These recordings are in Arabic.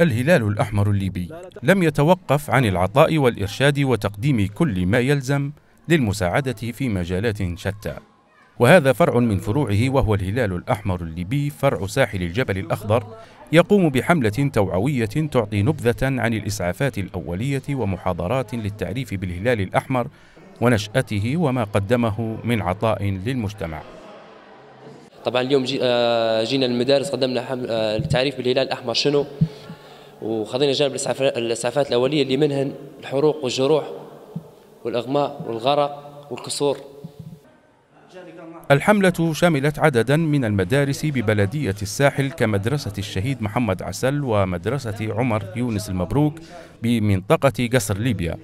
الهلال الأحمر الليبي لم يتوقف عن العطاء والإرشاد وتقديم كل ما يلزم للمساعدة في مجالات شتى وهذا فرع من فروعه وهو الهلال الأحمر الليبي فرع ساحل الجبل الأخضر يقوم بحملة توعوية تعطي نبذة عن الإسعافات الأولية ومحاضرات للتعريف بالهلال الأحمر ونشأته وما قدمه من عطاء للمجتمع طبعا اليوم آه، جينا المدارس قدمنا التعريف آه، بالهلال الأحمر شنو وخذينا جانب الاسعافات الاوليه اللي منهن الحروق والجروح والاغماء والغرق والكسور الحملة شملت عددا من المدارس ببلدية الساحل كمدرسة الشهيد محمد عسل ومدرسة عمر يونس المبروك بمنطقة قصر ليبيا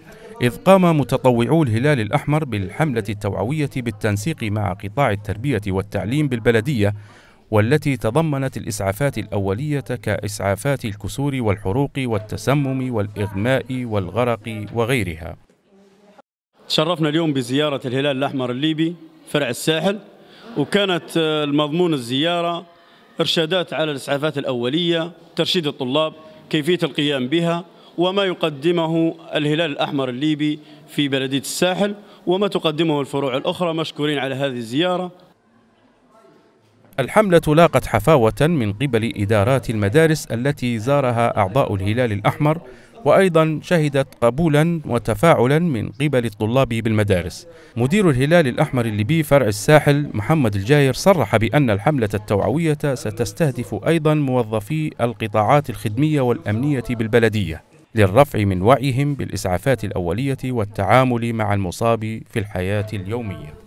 إذ قام متطوعو الهلال الأحمر بالحملة التوعوية بالتنسيق مع قطاع التربية والتعليم بالبلدية والتي تضمنت الإسعافات الأولية كإسعافات الكسور والحروق والتسمم والإغماء والغرق وغيرها تشرفنا اليوم بزيارة الهلال الأحمر الليبي فرع الساحل وكانت آه، المضمون الزيارة إرشادات على الإسعافات الأولية ترشيد الطلاب كيفية القيام بها وما يقدمه الهلال الأحمر الليبي في بلدية الساحل وما تقدمه الفروع الأخرى مشكورين على هذه الزيارة الحملة لاقت حفاوة من قبل إدارات المدارس التي زارها أعضاء الهلال الأحمر وأيضا شهدت قبولا وتفاعلا من قبل الطلاب بالمدارس مدير الهلال الأحمر الليبي فرع الساحل محمد الجاير صرح بأن الحملة التوعوية ستستهدف أيضا موظفي القطاعات الخدمية والأمنية بالبلدية للرفع من وعيهم بالإسعافات الأولية والتعامل مع المصاب في الحياة اليومية